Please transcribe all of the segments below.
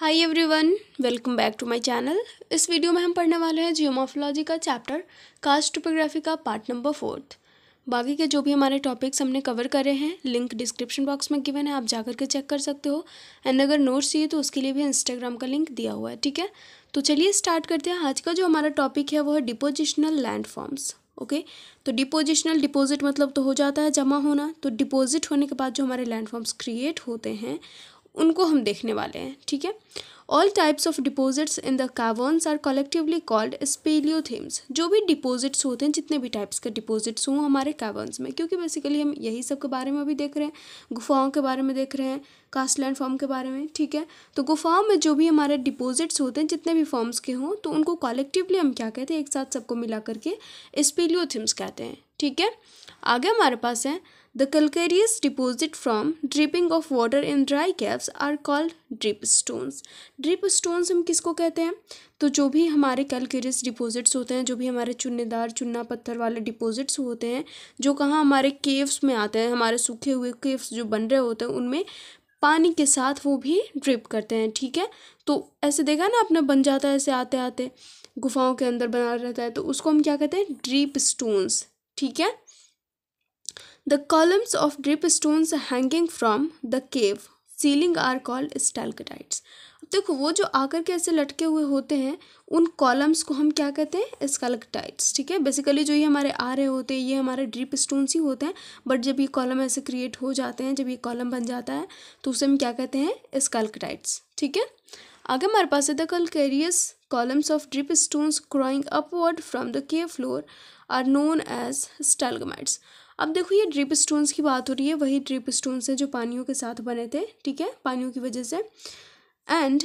Hi everyone welcome back to my channel इस video में हम पढ़ने वाले हैं जियोमोफोलॉजी का चैप्टर कास्ट टोपोग्राफी का पार्ट नंबर फोर्थ बाकी के जो भी हमारे टॉपिक्स हमने कवर करे हैं लिंक डिस्क्रिप्शन बॉक्स में गिवन है आप जाकर के चेक कर सकते हो एंड अगर नोट्स चाहिए तो उसके लिए भी इंस्टाग्राम का लिंक दिया हुआ है ठीक है तो चलिए स्टार्ट करते हैं आज का जो हमारा टॉपिक है वो है डिपोजिशनल लैंड फॉर्म्स ओके तो डिपोजिशनल डिपॉजिट मतलब तो हो जाता है जमा होना तो डिपॉजिट होने के बाद जो हमारे लैंडफॉर्म्स क्रिएट होते हैं उनको हम देखने वाले हैं ठीक है all types of deposits in the caverns are collectively called speleothems जो भी डिपॉजिट्स होते हैं जितने भी टाइप्स के डिपॉजिट्स हों हमारे कावर्न्स में क्योंकि बेसिकली हम यही सब के बारे में अभी देख रहे हैं गुफाओं के बारे में देख रहे हैं कास्टलैंड फॉर्म के बारे में ठीक है तो गुफाओं में जो भी हमारे डिपॉजिट्स होते हैं जितने भी फॉर्म्स के हों तो उनको कलेक्टिवली हम क्या कहते हैं एक साथ सबको मिला करके स्पेलियोथेम्स कहते हैं ठीक है आगे हमारे पास है The calcareous deposit from dripping of water in dry caves are called drip stones. Drip stones हम किसको कहते हैं तो जो भी हमारे कैलकेरियस डिपोजिट्स होते हैं जो भी हमारे चुन्नेदार चुन्ना पत्थर वाले डिपोजिट्स होते हैं जो कहाँ हमारे केव्स में आते हैं हमारे सूखे हुए केव्स जो बन रहे होते हैं उनमें पानी के साथ वो भी ड्रिप करते हैं ठीक है तो ऐसे देखा ना अपना बन जाता है ऐसे आते आते गुफाओं के अंदर बना रहता है तो उसको हम क्या कहते हैं ड्रीप स्टोन्स ठीक है The columns of dripstones hanging from the cave ceiling are called stalactites. अब देखो वो जो आकर के ऐसे लटके हुए होते हैं उन कॉलम्स को हम क्या कहते हैं स्कलकटाइट्स ठीक है बेसिकली जो ये हमारे आ रहे होते हैं ये हमारे ड्रिप स्टोन्स ही होते हैं बट जब ये कॉलम ऐसे क्रिएट हो जाते हैं जब ये कॉलम बन जाता है तो उसे हम क्या कहते हैं स्कलकटाइट्स ठीक है आगे हमारे पास है the calcareous columns of drip stones growing upward from the cave floor are known as stalagmites अब देखो ये ड्रिप स्टोन्स की बात हो रही है वही ड्रिप स्टोन्स हैं जो पानियों के साथ बने थे ठीक है पानियों की वजह से एंड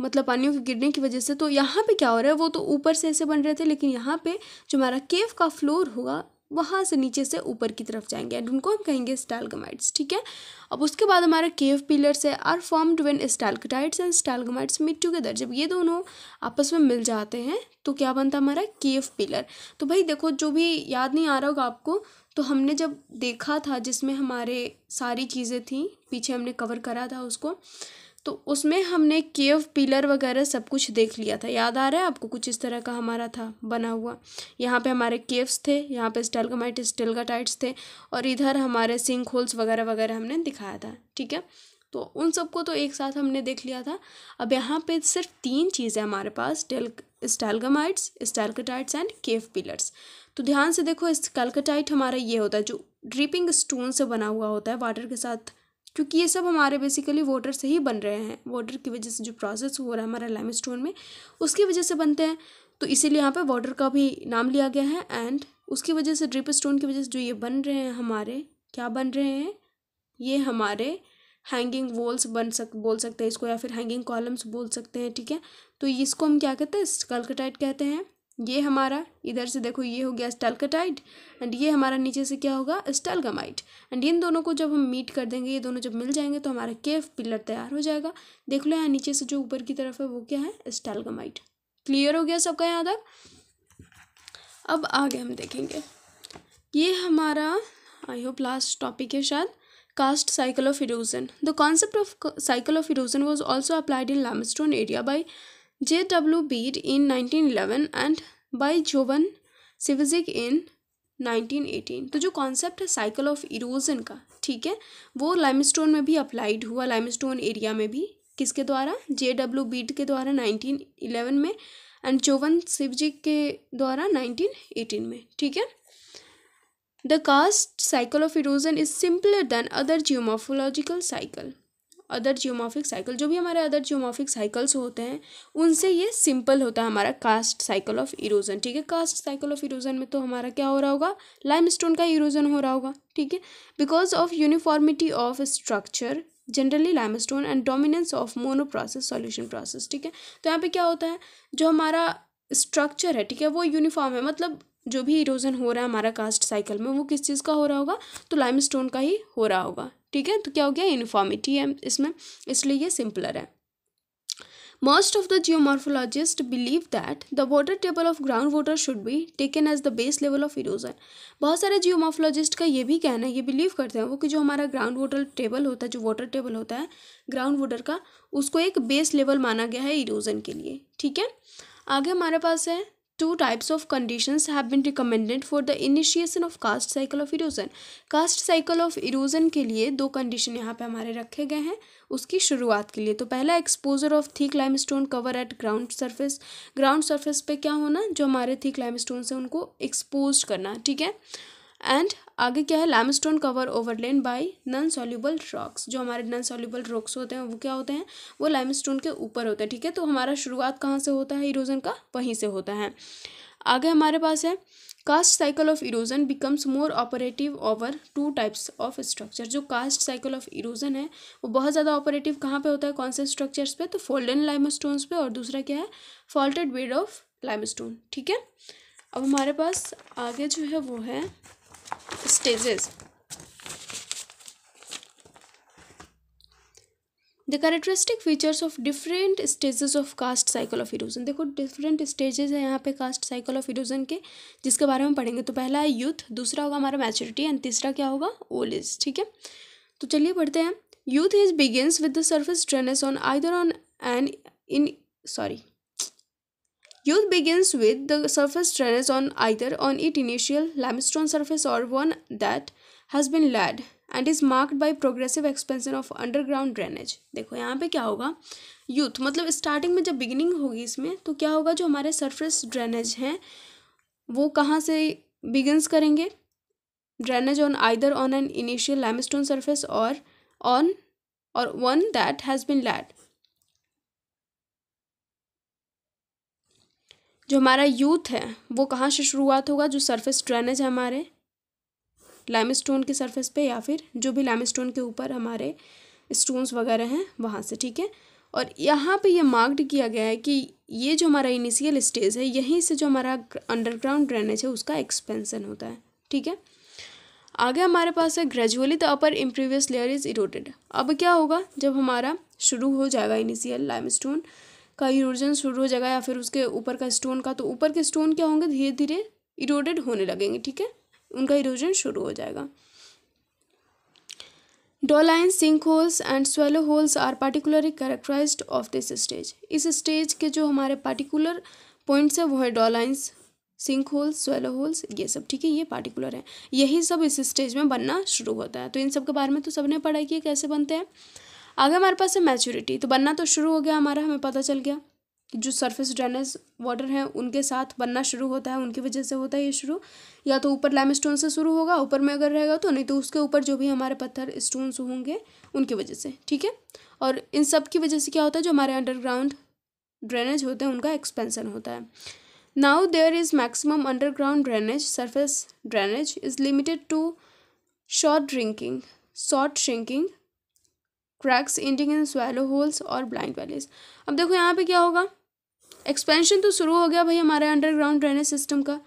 मतलब पानियों के गिरने की वजह से तो यहाँ पे क्या हो रहा है वो तो ऊपर से ऐसे बन रहे थे लेकिन यहाँ पे जो हमारा केव का फ्लोर होगा वहाँ से नीचे से ऊपर की तरफ जाएंगे एंड उनको हम कहेंगे स्टालगमाइट्स ठीक है अब उसके बाद हमारा केव पिलर्स है are formed when stalactites and stalagmites meet together जब ये दोनों आपस में मिल जाते हैं तो क्या बनता हमारा केव पिलर तो भाई देखो जो भी याद नहीं आ रहा होगा आपको तो हमने जब देखा था जिसमें हमारे सारी चीज़ें थी पीछे हमने कवर करा था उसको तो उसमें हमने केव पिलर वगैरह सब कुछ देख लिया था याद आ रहा है आपको कुछ इस तरह का हमारा था बना हुआ यहाँ पे हमारे केव्स थे यहाँ पे स्टेलगामाइट स्टेलगाटाइट्स थे और इधर हमारे सिंक होल्स वगैरह वगैरह हमने दिखाया था ठीक है तो उन सबको तो एक साथ हमने देख लिया था अब यहाँ पे सिर्फ तीन चीज़ें हमारे पास स्टैलगमाइट्स स्टैलकटाइट्स एंड केव पिलर्स तो ध्यान से देखो स्टैलकटाइट हमारा ये होता है जो ड्रिपिंग स्टोन से बना हुआ होता है वाटर के साथ क्योंकि ये सब हमारे बेसिकली वाटर से ही बन रहे हैं वाटर की वजह से जो प्रोसेस हो रहा है हमारा लाइम स्टोन में उसकी वजह से बनते हैं तो इसीलिए यहाँ पे वाटर का भी नाम लिया गया है एंड उसकी वजह से ड्रिप स्टोन की वजह से जो ये बन रहे हैं हमारे क्या बन रहे हैं ये हमारे हैंगिंग वॉल्स बन सक बोल सकते हैं इसको या फिर हैंगिंग कॉलम्स बोल सकते हैं ठीक है तो इसको हम क्या कहते हैं स्टल्कटाइट कहते हैं ये हमारा इधर से देखो ये हो गया स्टलकटाइट एंड ये हमारा नीचे से क्या होगा स्टलगमाइट एंड इन दोनों को जब हम मीट कर देंगे ये दोनों जब मिल जाएंगे तो हमारा केव पिलर तैयार हो जाएगा देख लो यहाँ नीचे से जो ऊपर की तरफ है वो क्या है स्टलगमाइट क्लियर हो गया सबका यहाँ तक अब आगे हम देखेंगे ये हमारा आई होप लास्ट टॉपिक है शायद cast cycle of erosion. The concept of cycle of erosion was also applied in limestone area by j w Beard in 1911 and by Jovan Sivizic in 1918 तो जो कॉन्सेप्ट है cycle of erosion का ठीक है वो limestone में भी applied हुआ लाइमस्टोन एरिया में भी किसके द्वारा जे डब्ल्यू बीट के द्वारा 1911 में एंड चौवन शिवजी के द्वारा 1918 में ठीक है The karst cycle of erosion is simpler than other geomorphological cycle. Other geomorphic cycle जो भी हमारे अदर जियोमॉफिक साइकिल्स होते हैं उनसे ये सिंपल होता है हमारा कास्ट साइकिल ऑफ इरोजन ठीक है कास्ट साइकिल ऑफ इरोजन में तो हमारा क्या हो रहा होगा लाइम स्टोन का इरोजन हो रहा होगा ठीक है because of uniformity of structure generally lime stone and dominance of mono process solution process ठीक है तो यहाँ पे क्या होता है जो हमारा स्ट्रक्चर है ठीक है वो यूनिफॉर्म है मतलब जो भी इरोजन हो रहा है हमारा कास्ट साइकिल में वो किस चीज़ का हो रहा होगा तो लाइम स्टोन का ही हो रहा होगा ठीक है तो क्या हो गया यूनिफॉर्मिटी है इसमें इसलिए ये सिंपलर है most of the geomorphologist believe that the water table of ground water should be taken as the base level of erosion बहुत सारे जियोमार्फोलॉजिस्ट का ये भी कहना है ये बिलीव करते हैं वो कि जो हमारा ग्राउंड वाटर टेबल होता है जो वाटर टेबल होता है ग्राउंड वाटर का उसको एक बेस लेवल माना गया है इरोजन के लिए ठीक है आगे हमारे पास है two types of conditions have been recommended for the initiation of caste cycle of erosion caste cycle of erosion के लिए दो condition यहाँ पे हमारे रखे गए हैं उसकी शुरुआत के लिए तो पहला exposure of thick lime stone cover at ground surface ground surface पे क्या होना जो हमारे थीक लाइम स्टोन से उनको एक्सपोज करना ठीक है एंड आगे क्या है limestone cover overlain by non soluble rocks जो हमारे नन सॉल्यूबल रॉक्स होते हैं वो क्या होते हैं वो लैमस्टोन के ऊपर होते हैं ठीक है तो हमारा शुरुआत कहाँ से होता है इरोजन का वहीं से होता है आगे हमारे पास है karst cycle of erosion becomes more operative over two types of structure जो कास्ट साइकिल ऑफ इरोजन है वो बहुत ज़्यादा ऑपरेटिव कहाँ पे होता है कौन से स्ट्रक्चर्स पे तो फोल्डन लाइमस्टोन्स पे और दूसरा क्या है फॉल्टेड बेड ऑफ लाइमस्टोन ठीक है अब हमारे पास आगे जो है वो है stages. The characteristic features of different stages of karst cycle of erosion देखो डिफरेंट स्टेजेस हैं यहाँ पे कास्ट साइकिल ऑफ इरोजन के जिसके बारे में पढ़ेंगे तो पहला है यूथ दूसरा होगा हमारा मैच्योरिटी एंड तीसरा क्या होगा ओल्ड एज ठीक है तो चलिए पढ़ते हैं youth is begins with the surface drainage on either on an in sorry Youth begins with the surface drainage on either on its initial limestone surface or one that has been laid and is marked by progressive expansion of underground drainage देखो यहाँ पे क्या होगा youth मतलब starting में जब beginning होगी इसमें तो क्या होगा जो हमारे सरफेस ड्रेनेज हैं वो कहाँ से बिगिनस करेंगे drainage on either on an initial limestone surface और ऑन और one that has been laid जो हमारा यूथ है वो कहाँ से शुरुआत होगा जो सरफेस ड्रेनेज है हमारे लाइम स्टोन के सरफेस पे या फिर जो भी लाइम स्टोन के ऊपर हमारे स्टोन्स वगैरह हैं वहाँ से ठीक है और यहाँ पे ये मार्क्ड किया गया है कि ये जो हमारा इनिशियल स्टेज है यहीं से जो हमारा अंडरग्राउंड ड्रेनेज है उसका एक्सपेंसन होता है ठीक है आगे हमारे पास है gradually the upper impervious layer is eroded अब क्या होगा जब हमारा शुरू हो जाएगा इनिशियल लाइम स्टोन का इरोजन शुरू हो जाएगा या फिर उसके ऊपर का स्टोन का तो ऊपर के स्टोन क्या होंगे धीरे धीरे इरोडेड होने लगेंगे ठीक है उनका इरोजन शुरू हो जाएगा doline sink holes and swallow holes are particularly characterize of this stage इस स्टेज के जो हमारे पार्टिकुलर पॉइंट्स हैं वो है dolines sink holes swallow holes ये सब ठीक है ये पार्टिकुलर है यही सब इस स्टेज में बनना शुरू होता है तो इन सब के बारे में तो सबने पढ़ा कि कैसे बनते हैं आगे हमारे पास है मैच्योरिटी तो बनना तो शुरू हो गया हमारा हमें पता चल गया कि जो सरफेस ड्रेनेज वाटर हैं उनके साथ बनना शुरू होता है उनकी वजह से होता है ये शुरू या तो ऊपर लैम स्टोन से शुरू होगा ऊपर में अगर रहेगा तो नहीं तो उसके ऊपर जो भी हमारे पत्थर स्टोन्स होंगे उनकी वजह से ठीक है और इन सब की वजह से क्या होता है जो हमारे अंडरग्राउंड ड्रेनेज होते हैं उनका एक्सपेंसन होता है now there is maximum underground drainage surface drainage is limited to short drinking short shrinking cracks ending in swallow holes और ब्लाइंड वैलीज अब देखो यहाँ पे क्या होगा एक्सपेंशन तो शुरू हो गया भाई हमारे अंडरग्राउंड ड्रेनेज सिस्टम का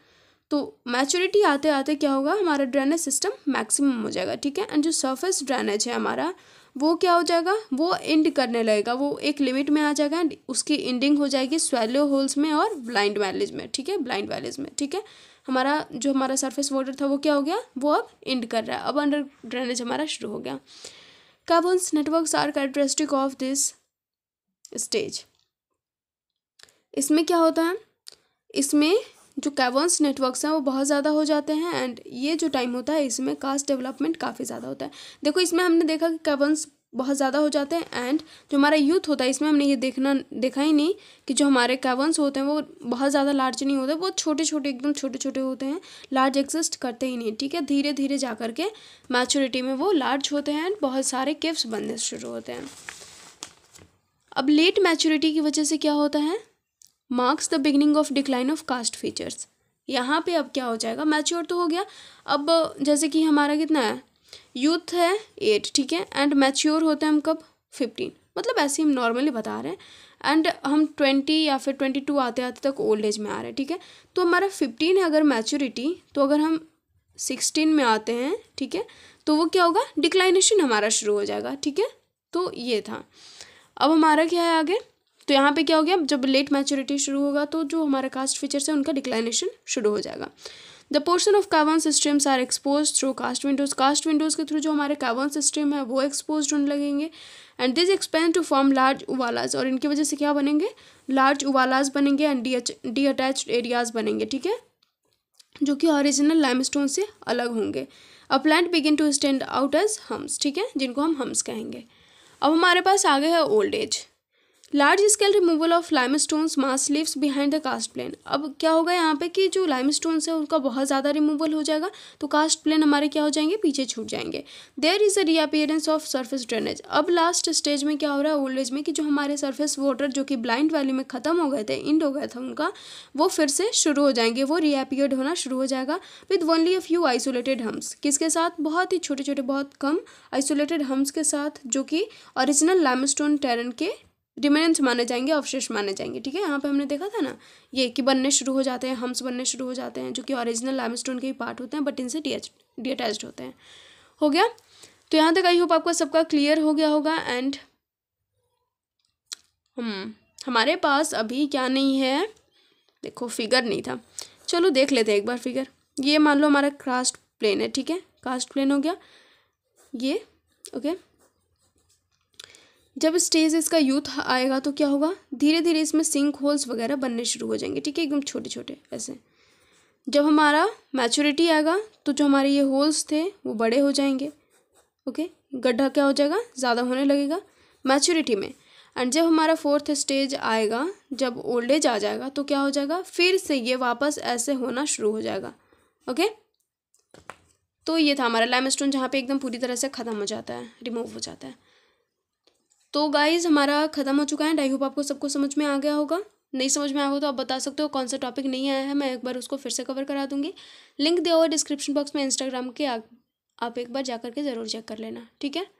तो मैच्योरिटी आते आते क्या होगा हमारा ड्रेनेज सिस्टम मैक्सिमम हो जाएगा ठीक है एंड जो सर्फेस ड्रेनेज है हमारा वो क्या हो जाएगा वो एंड करने लगेगा वो एक लिमिट में आ जाएगा एंड उसकी एंडिंग हो जाएगी स्वेलो होल्स में और ब्लाइंड वैलीज में ठीक है ब्लाइंड वैलीज में ठीक है हमारा जो हमारा सरफेस वाटर था वो क्या हो गया वो अब एंड कर रहा है अब अंडर ड्रेनेज हमारा शुरू हो गया Carbon's networks are characteristic of this stage. इसमें क्या होता है इसमें जो कैबॉन्स नेटवर्क्स हैं वो बहुत ज़्यादा हो जाते हैं एंड ये जो टाइम होता है इसमें कास्ट डेवलपमेंट काफ़ी ज़्यादा होता है देखो इसमें हमने देखा कि कैबॉन्स बहुत ज़्यादा हो जाते हैं एंड जो हमारा यूथ होता है इसमें हमने ये देखना देखा ही नहीं कि जो हमारे कैवंस होते हैं वो बहुत ज़्यादा लार्ज नहीं होते बहुत छोटे छोटे एकदम छोटे छोटे होते हैं लार्ज एग्जिस्ट करते ही नहीं ठीक है धीरे धीरे जा कर के मैच्योरिटी में वो लार्ज होते हैं एंड बहुत सारे केव्स बनने शुरू होते हैं अब लेट मैच्योरिटी की वजह से क्या होता है marks the beginning of decline of karst features यहाँ पे अब क्या हो जाएगा मैच्योर तो हो गया अब जैसे कि हमारा कितना है यूथ है एट ठीक है एंड मैच्योर होते हैं हम कब फिफ्टीन मतलब ऐसे हम नॉर्मली बता रहे हैं एंड हम ट्वेंटी या फिर ट्वेंटी टू आते आते तक ओल्ड एज में आ रहे हैं ठीक है तो हमारा फिफ्टीन है अगर मैच्योरिटी तो अगर हम सिक्सटीन में आते हैं ठीक है तो वो क्या होगा डिक्लाइनेशन हमारा शुरू हो जाएगा ठीक है तो ये था अब हमारा क्या है आगे तो यहाँ पे क्या हो गया जब लेट मैच्योरिटी शुरू होगा तो जो हमारा कास्ट फीचर्स है उनका डिक्लाइनेशन शुरू हो जाएगा the portion of cavern systems are expose through karst windows karst windows के थ्रू जो हमारे कावन सिस्टम है वो एक्सपोज होने लगेंगे and this expand to form large uvalas और इनकी वजह से क्या बनेंगे लार्ज उवालाज बनेंगे and d detach areas बनेंगे ठीक है जो कि ओरिजिनल लाइमस्टोन से अलग होंगे a plant begin to stand out as hums ठीक है जिनको हम हम्स कहेंगे अब हमारे पास आ गए है old age large scale removal of lime stones mass leaves behind the karst plain अब क्या होगा यहाँ पे कि जो लाइम स्टोन्स है उनका बहुत ज़्यादा रिमूवल हो जाएगा तो कास्ट प्लेन हमारे क्या हो जाएंगे पीछे छूट जाएंगे there is a reappearance of surface drainage अब लास्ट स्टेज में क्या हो रहा है ओल्ड एज में कि जो हमारे सर्फेस वाटर जो कि ब्लाइंड वैली में ख़त्म हो गए थे इंड हो गया था उनका वो फिर से शुरू हो जाएंगे वो रीअपियर होना शुरू हो जाएगा with only a few isolated hums किसके साथ बहुत ही छोटे छोटे बहुत कम आइसोलेटेड हम्स के साथ जो कि ओरिजिनल स्टोन टेरन के रिमेनेंस माने जाएंगे अवशेष माने जाएंगे ठीक है यहाँ पे हमने देखा था ना ये कि बनने शुरू हो जाते हैं हम्स बनने शुरू हो जाते हैं जो कि ओरिजिनल लाइम के ही पार्ट होते हैं बट इनसे डिटैच होते हैं हो गया तो यहाँ तक आई होप आपका सबका क्लियर हो गया होगा एंड हम हम्म, हमारे पास अभी क्या नहीं है देखो फिगर नहीं था चलो देख लेते हैं एक बार फिगर ये मान लो हमारा कास्ट प्लेन है ठीक है कास्ट प्लेन हो गया ये ओके okay. जब स्टेज इसका यूथ आएगा तो क्या होगा धीरे धीरे इसमें सिंक होल्स वगैरह बनने शुरू हो जाएंगे ठीक है एकदम छोटे छोटे ऐसे जब हमारा मैच्योरिटी आएगा तो जो हमारे ये होल्स थे वो बड़े हो जाएंगे ओके गड्ढा क्या हो जाएगा ज़्यादा होने लगेगा मैच्योरिटी में एंड जब हमारा फोर्थ स्टेज आएगा जब ओल्ड एज आ जाएगा तो क्या हो जाएगा फिर से ये वापस ऐसे होना शुरू हो जाएगा ओके तो ये था हमारा लाइम स्टोन जहाँ पे एकदम पूरी तरह से ख़त्म हो जाता है रिमूव हो जाता है तो गाइज़ हमारा ख़त्म हो चुका है आई होप आपको सबको समझ में आ गया होगा नहीं समझ में आया हो तो आप बता सकते हो कौन सा टॉपिक नहीं आया है मैं एक बार उसको फिर से कवर करा दूंगी लिंक दिया हुआ डिस्क्रिप्शन बॉक्स में इंस्टाग्राम के आप, आप एक बार जा करके ज़रूर चेक कर लेना ठीक है